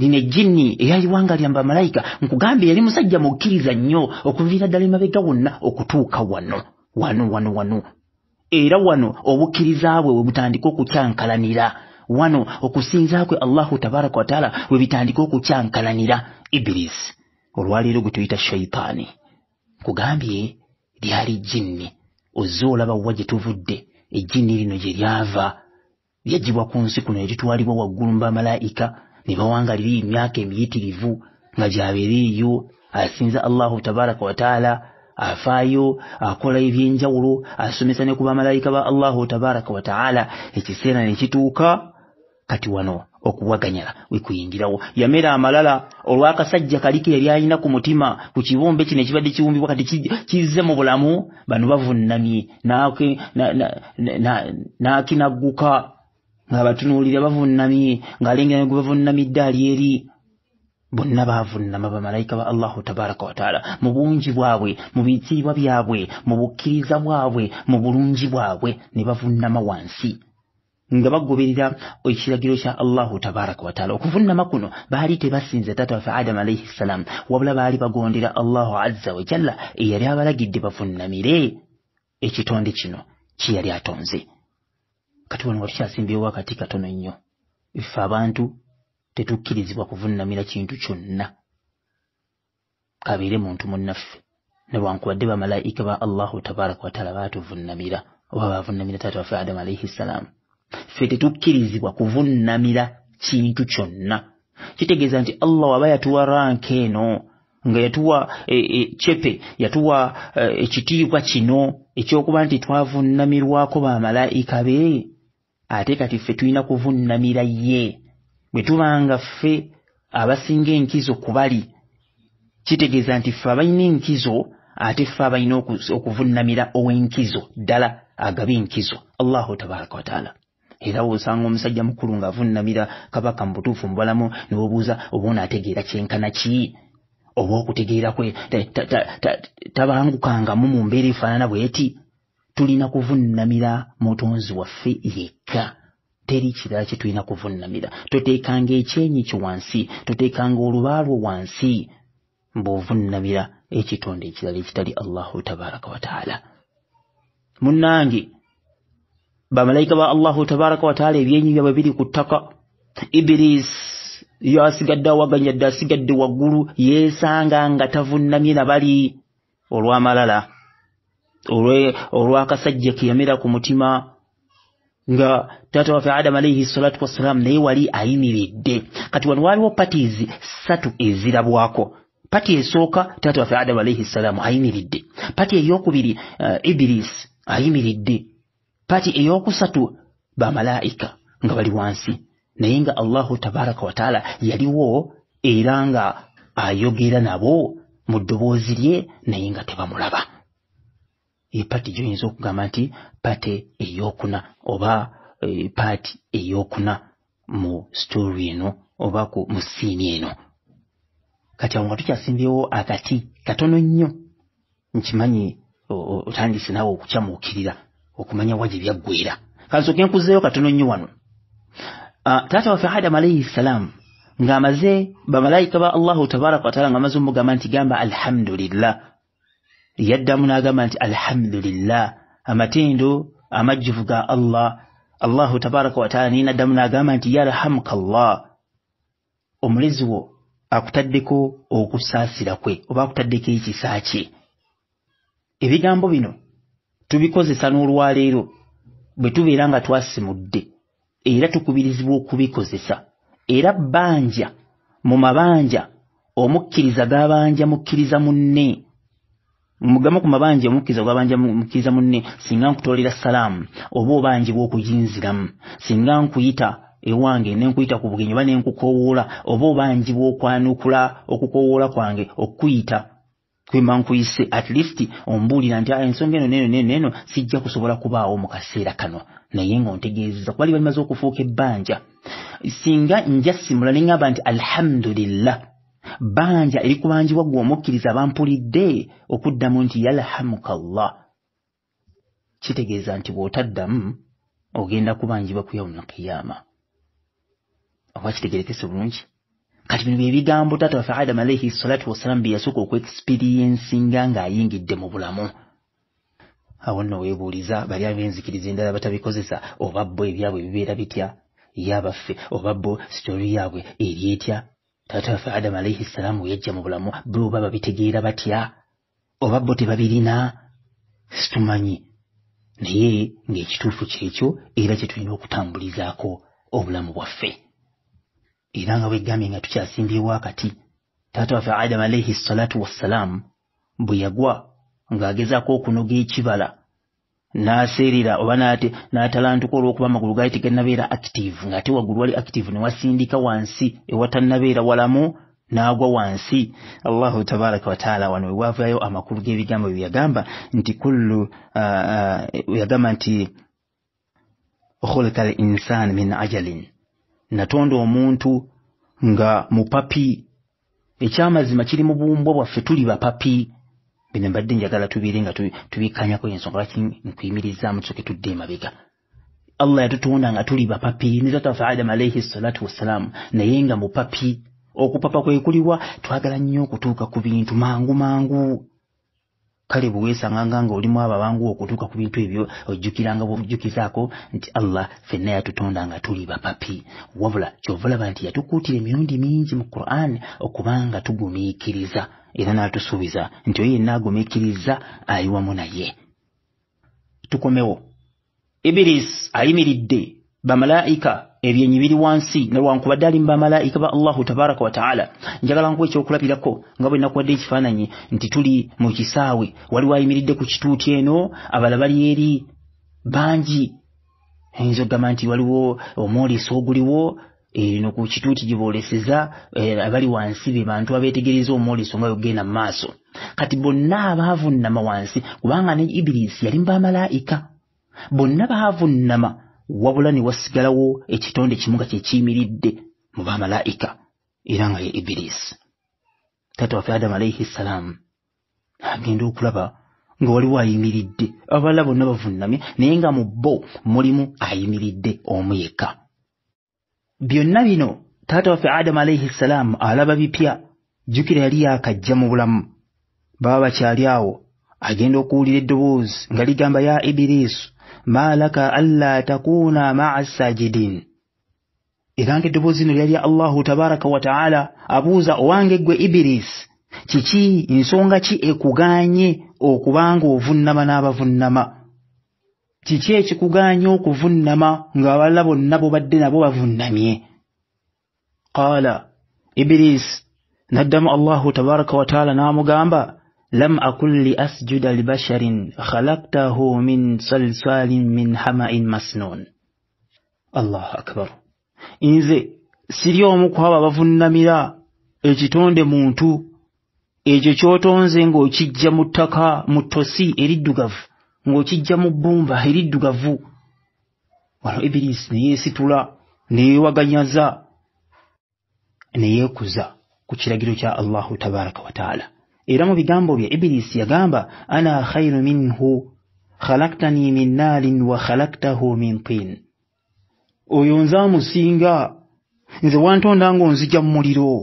lino ejjinni eyayiwanga lyamba malayika nkugambe yali musajja mukkiriza nnyo okuviira ddala emabega wonna okutuuka wano wano wano wano era wano obukkiriza bwe bwe butandika okukyankalanira wano okusinza kwe allahu tabaraka wataala we bitandika okukyankalanira ibulisi olwaleero gwe tuyita shaitaani kugambye lyali jinni ozze olaba wa gye tuvudde ejjinni lino gye lyava lyaggibwa ku nsi kuno eritwalibwa waggulu mu bamalaayika ne bawanga liri emyaka emiyitirivu nga gyabeereeyo asinza allahu tabaraka wataala afaayo akola ebyenjawulo asomesa ne ku bamalayika ba allahu tabaraka wataala ekiseera ne kituuka kati wano okuwaganyala wekuyingirawo yamera amalala olwakasajja kaliko yali ayina ku mutima ku kibumbe kino ekibadde kiwumbibwa kati kizze mu bulamu bano bavunnamye n'akinagguka ng'abatunuulira bavunnamye ng'alengerana gwe bavunnamidde ali eri bonna baavunnama bamalayika ba allahu tabaraka wataala mu bungi bwabwe mu bitiibwa byabwe mu bukkiriza bwabwe mu bulungi bwabwe ne bavunnama wansi nga bagoberera ekiragiro kya allahu tabaraka wataala okuvunama kuno baali tebasinza taata waffe adamu alaihi ssalaamu wabula baali bagondera allahu azza wajalla eyali abalagidde bavunamire ekitonde kino kyeyali atonze kati wano watukyasimbyewakati katono nnyo ife abantu tetukkirizibwa kuvunamira kintu kyonna kabeere muntu munnaffe newankubadde bamalaika ba allahu tabaraka wataala batuvunamira oba bavunamira taata waffe adamu alaihi ssalaamu ffe tetukkirizibwa kuvunnamira kintu kyonna kitegeeza nti allah waba yatuwa ranka eno nga yatuwa e, e, kyepe yatuwa e, ekitiibwa kino ekyokuba nti twavunnamirwako bamalaika be ate kati ffe tulina kuvunnamira ye bwe tubanga ffe abasinga enkizo ku bali kitegeeza nti ffe abalina enkizo ate ffe abalina okuvunnamira ow'enkizo ddala agabe enkizo allahu tabaraka wataala era osanga omusajja mukulu ngaavunnamira kabaka mubutuufu mubalamu nobuuza oba onaategeera kyenkana ki oba okutegeera kwe tabangukangamu mu mbeera efaanana bweti tulina kuvunnamira mutonzi waffe yekka teri kirala kye tulina kuvunnamira toteekanga ekyenyi kyo wansi toteekanga olubaalwo wansi mbuovunnamira ekitonde ekirala ekitali allahu tabaraka wataala munnange bamalayika ba allahu tabaraka wataala ebyenyi byabwe biri ku ttaka ibiriisi yasigadde awaganyadde asigadde waggulu yeesanga nga tavunnamye nabali olwamalala olwakasajja keyamira ku mutima nga taata waffe adamu alaihi salatu wassalaamu naye wali ayimiridde kati wano waaliwo patiez ssatu ezirabwako pati esooka taata waffe adamu alaihi salaamu ayimiridde pati eyokubiri uh, ibiriisi ayimiridde kati eyokusatu bamalaika nga bali wansi naye nga allahu tabaraka wataala yaliwo era nga ayogera nabo mu ddoboozi lye naye nga tebamulaba epaati gyoyinza okugamba nti paati eyokuna oba e, paati eyokuna mu situuru eno oba mu siini eno kati awo nga tukyasimbyewo akati katono nnyo nkimanyi otandise naawe okukyamuukirira okumanya waje byaggwera kansoke nkuzeeyo katono nnyo wano ah, taata waffe adamu alaihi ssalaamu ng'amaze bamalayika ba allahu tabaraka wataala nga amaze omugamba nti gamba alhamdulillah yaddamu n'agamba nti alhamdulillah amatendo amajjuvu ga allah allahu tabaraka wataala naye naddamu n'agamba nti yarhamuka llah omulezi wo akutaddeko okusaasira kwe oba akutaddeko ekisa kye ebigambo bino tubikozesa n'olwaleero bwe tubeera nga twasimudde era tukubirizibwa okubikozesa era bbanja mu mabanja omukkiriza gabanja mukkiriza munne mugamu ku mabanja omukkiriza gabanja mukkiriza munne singa nkutolera salaamu oba obanjibwa okuyinziramu singa nkuyita ewange nenkuyita ku bugenyi oba nenkukowoola oba obanjibwa okwanukula okukowoola kwange okukuyita kwemba nkuyise at least ombuulira nti ensonga eno neno neno neno sijja kusobola kubaawo mu kaseera kano naye ngaontegeeza kubali balimaze okufuuka ebbanja singa njasimula ne ŋaba nti alhamdulillah bbanja erikubanjibwa gwe omukkiriza bampulidde okuddamu nti yalhamuka allah kitegeeza nti bw'otaddamu ogenda kubanjibwa ku yawuna kiyama oba kitegerekese bulungi kati bino byebigambo taata waffe adamu alaihi salatu wassalamu bye yasooka okuexperiensinga ng'ayingidde mu bulamu awo nno weebuuliza bali abenzikiriza endala batabikozesa oba bo ebyabwe bibeera bitya ye abaffe oba bo sitori yaabwe eri etya taata waffe adamu alaihi salaamu weyajja mu bulamu bo oba babitegeera batya oba bo tebabirina situmanyi naye ng'ekituufu kyekyo era kye tulina okutambulizaako obulamu bwaffe era nga weggambye nga tukyasimbyewo akati taata waffe adamu alayhi ssalaatu wassalaamu bwe yagwa ng'agezaako okunoga ekibala n'aseerera oba n'atalantuka olw'okuba amagulu gaali tegannabeera akitiivu ng'ate waggulu wali akitiivu ne wasindika wansi ewatannabeera walamu n'agwa wansi allahu tabaraka wataala wano wewavaayo amakulu g'ebigambo bye yagamba nti kullu uh, uh, yagamba nti khulika al insaan min ajalin natonda omuntu nga mupapi ekyamazima kiri mu buwumbwa bwaffe tuli bapapi bino mbadde njagala tubiire nga tubikkanyako ensonga laki nkuyimirizaamu tusoke tudde emabega allah yatutonda nga tuli bapapi nizatafe adamu alaihi salatu wassalaamu naye nga mupapi okupapa kwekuliwa twagala nnyo okutuuka ku bintu mangu mangu kale bwe weesanganga ng'olimu abawanguwa okutuuka ku bintu ebyo ojjukiranga bwojjukizaako nti allah fenna yatutonda nga tuli bapapi wabula kyova laba nti yatukuutira emirundi mingi mu quran okubanga tugumiikiriza era n'atusuubiza nti oyo yenna agumiikiriza aliwamu naye tukomewo ibiris ayimiridde bamalaika ebyenyi biri wansi newankubadde ali mubamalaika ba allahu tabaraka wataala njagala nku ekyokulabirako nga bwenakuwadde ekifaananyi nti tuli mu kisaawe wali wayimiridde ku kituuti eno abala bali eri bangi yinza okugamba nti waliwo omwoleso oguliwo eno ku kituuti gyebooleseza eh, abali wansi be bantu abeetegereza omwoleso nga yogenda mu maaso kati bonna abaavunnama wansi kubanga ne ibirisi yali mubamalaika bonna baavunnama wabula ne wasigalawo ekitonde kimu nga kye kiyimiridde mu bamalaika era nga ye ibirisi taata waffe adamu alaihi ssalaamu agenda okulaba nga waliwo ayimiridde abalala bonna bavunnamye naye nga mu bo mulimu ayimiridde omu yekka byonna bino taata waffe adamu alaihi ssalaamu alaba bipya jjukira yali yaakajja mu bulamu baba bakyali awo agenda okuwulira eddoboozi nga ligamba ya ibirisi ma laka alla takuna maa assajidin era nga eddoboozi lino lyalya allahu tabaraka wataala abuuza owange ggwe ibirisi kiki nsonga ki ekugaanye okuba nga ovunnama n'abavunnama kiki ekikugaanye okuvunnama ng'abalala bonna bobadde nabo bavunnamye qaala ibirisi n'addamu allahu tabaraka wataala n'amugamba na لم أكن لأسجد لبشر خلقته من صلصال من حمأ مسنون الله أكبر inze siri omu ku abo abavunnamira ekitonde muntu ekyo ky'otonze ng'okijja mu ttaka mu ttosi eriddugavu ng'okijja mu bbumba eriddugavu wano ibirisi ne yeesitula neyeewaganyaza neyeekuza ku kiragiro kya allahu tabaraka wataala era mu bigambo bye ibirisi yagamba ana khairu minhu khalaktani min naalin wa khalaktahu min tin oyo nze amusinga nze wantonda ng'onzijja mu muliro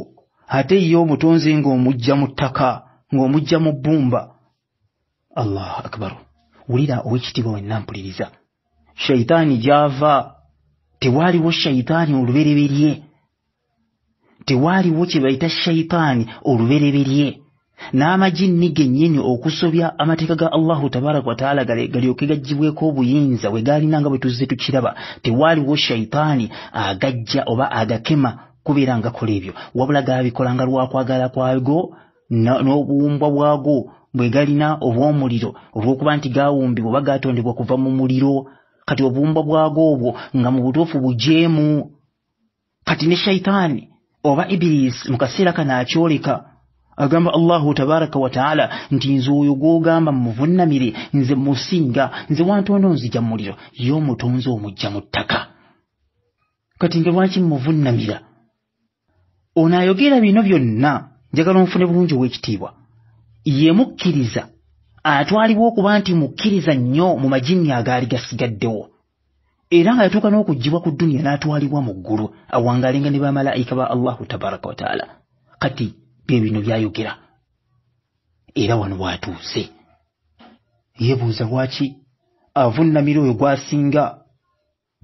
ate ye omutonze ng'omujja mu ttaka ng'omujja mu bbumba allahu akbaru wulira ow'ekitiibwa wenna mpuliriza shaitaani gy'ava tewaaliwo shaitaani olubereberye tewaaliwo kye bayita shaitaani olubereberye n'amaginni gennyini okusobya amateeka ga allahu tabaraka wataala galyoke gaggibweko obuyinza we gaalina nga bwe tuzze tukiraba tewaaliwo shaitaani agajja oba agakema kubeera nga kola ebyo wabula gaabikolanga lwakwagala kwago n'obuwumbwa bwago bwe galina obw'omuliro olw'okuba nti gaawumbibwa oba gaatondebwa kuva mu muliro kati obuwumbwa bwago obwo nga mu butuufu bujeemu kati ne shaitaani oba ibirisi mu kaseera kanaakyoleka agamba allahu tabaraka wataala nti nze oyo gwogamba muvunnamire nze musinga nze wantonda onzija mumuliro yomutonzi omujja mu ttaka kati nge lwaki muvunnamira ono ayogera bino byonna njagala onfune bulungi ow'ekitiibwa yemukkiriza atwalibwa okuba nti mukkiriza nnyo mu maginni agaali gasigaddewo era nga yatuuka n'okuggibwa ku dduniya n'atwalibwa mu ggulu awangaalenga ne bamalaika ba allahu tabaraka wataala kati byebino byayogera era wano bwatuuse yeebuuza lwaki avunnamira oyo gwasinga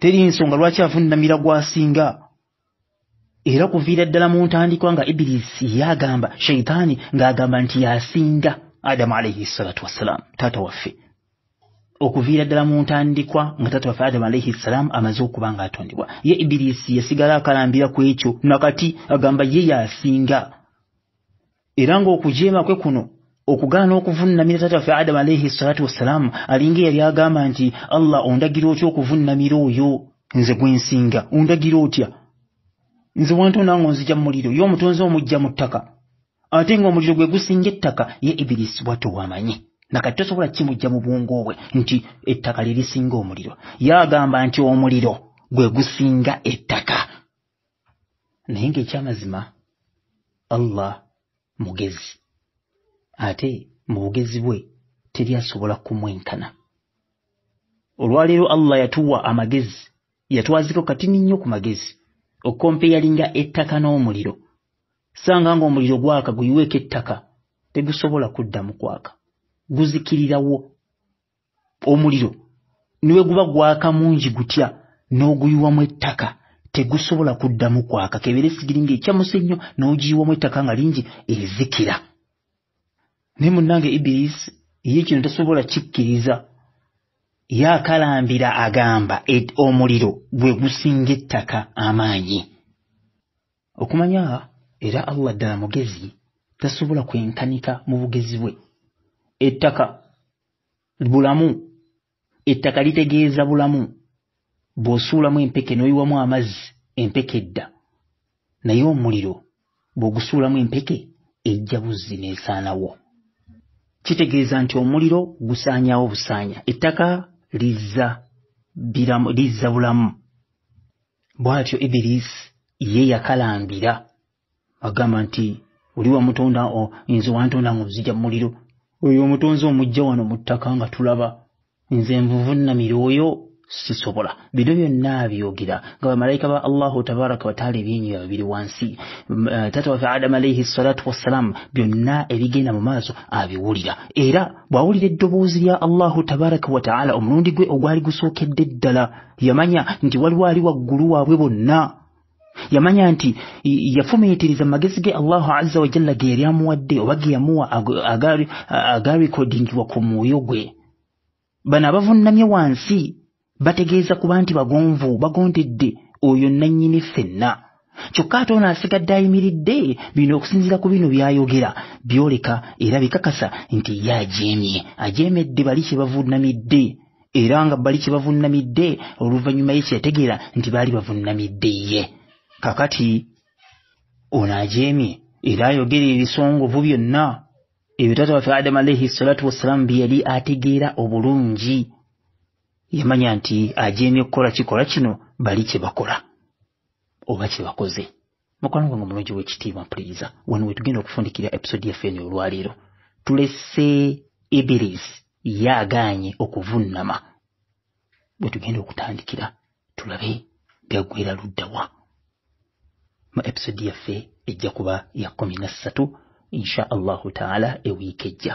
teri nsonga lwaki avunnamira gwasinga era kuviira ddala mu ntandikwa nga ibirisi yagamba sheitaani ng'agamba nti yasinga adamu alaihi salatu wassalaamu taata waffe okuviira ddala mu ntandikwa nga taata waffe adamu alaihi salaamu amaze okuba ng'atondebwa ye ibirisi yasigala akalambira ku ekyo nakati agamba ye yasinga ya era ng'okujeema kwe kuno okugaana okuvunnamira tataffe adamu alaihi ssalatu wassalaamu alinga eyali agamba nti allah ondagira otya okuvunnamira oyo nze gwensinga ondagira otya nze wantu nango nzija mu muliro ye omutonzi omujja mu ttaka ate ng'omuliro gwe gusinga ettaka ye ibirisi watowamanyi nakati tosobola kimujja mu bwongo bwe nti ettaka lye lisinga omuliro yagamba nti omuliro gwe gusinga ettaka naye ng'ekyamazima allah mugezi ate mu bugezi bwe teryasobola kumwenkana olwaleero allah yatuwa amagezi yatwaziko katini nnyo ku magezi okkompa yalinga ettaka n'omuliro sanga ng'omuliro gwaka guyiweeko ettaka tegusobola kuddamu kwaka guzikirirawo omuliro niwe guba gwaka mungi gutya n'oguyiwamu ettaka tegusobola kuddamu kwaka kebera esigiri ng'ekyamuse nnyo n'ogiyiwamu ettaka nga lingi ezikira naye munnange ibirisi ye kino tasobola kikkiriza ye akalambira agamba omuliro gwe gusinga ettaka amaanyi okumanya era allah ddala mugezi tasobola kwenkanika mu bugezi bwe ettaka bulamu ettaka litegeeza bulamu bw'osuulamu empeke n'oyiwamu amazzi empeke edda naye omuliro bw'ogusuulamu empeke ejja buzzi n'esaanawo kitegeeza nti omuliro gusaanyaawo busaanya ettaka lizza bulamu bw'atyo ibirisi ye yakalambira agamba nti oli wamutonda nze wantonda ngaozijja mu muliro oyo omutonzi omujja wano mu ttaka nga tulaba nze nvuvunnamiro oyo sisobola bino byonna byogera nga bamalayika ba allahu tabaraka wataala ebyenyiwa bibiri wansi tata wafe adamu alaihi salatu wassalamu byonna ebigenda mu maaso abiwulira era bwawulira eddoboozi lya allahu tabaraka wataala omulundi gwe ogwali gusookedde ddala yamanya nti waliwo ali waggulu waabwe bonna yamanya nti yafumiitiriza magezi ge allahu aza wajalla ge yali amuwadde oba ge yamuwa agarikodingibwa ku mwoyo gwe bano abavunnamye wansi bategeeza kuba nti bagonvu bagondedde oyo nannyini ffenna kyokka ate ono asigadde ayimiridde bino okusinziira ku bino by'ayogera byoleka era bikakasa nti ye ajeemye ajeemedde bali kye bavunnamidde era nga bali kye bavunnamidde oluvannyuma ye kyeyategeera nti baali bavunnamidde ye kakati ono ajeemye era ayogera ebisongovu byonna ebyo taata waffe adamu alaihi ssalatu wassalaamu bye yali ategeera obulungi yamanya nti ajeemye okukola kikola kino bali kye bakola oba kye bakoze mukwano gwange omulungi w'ekitiibwa mpuliriza wano we tugenda okufundikira episode yaffe eno olwaleero tulese ibiris yaagaanye okuvunnama bwe tugenda okutandikira tulabe gagwera luddawa mu episode yaffe ejja kuba ya kumi na ssatu insha allahu taala ewiika ejja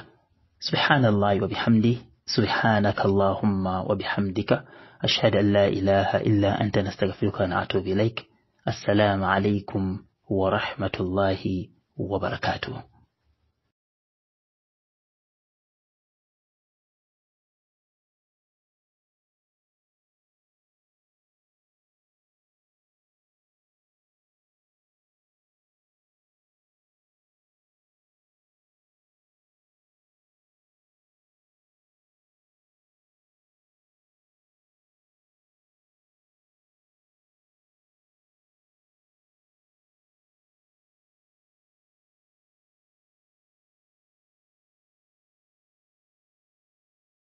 subhanallahi wabihamdi سبحانك اللهم وبحمدك أشهد أن لا إله إلا أنت نستغفرك ونعتوب إليك السلام عليكم ورحمة الله وبركاته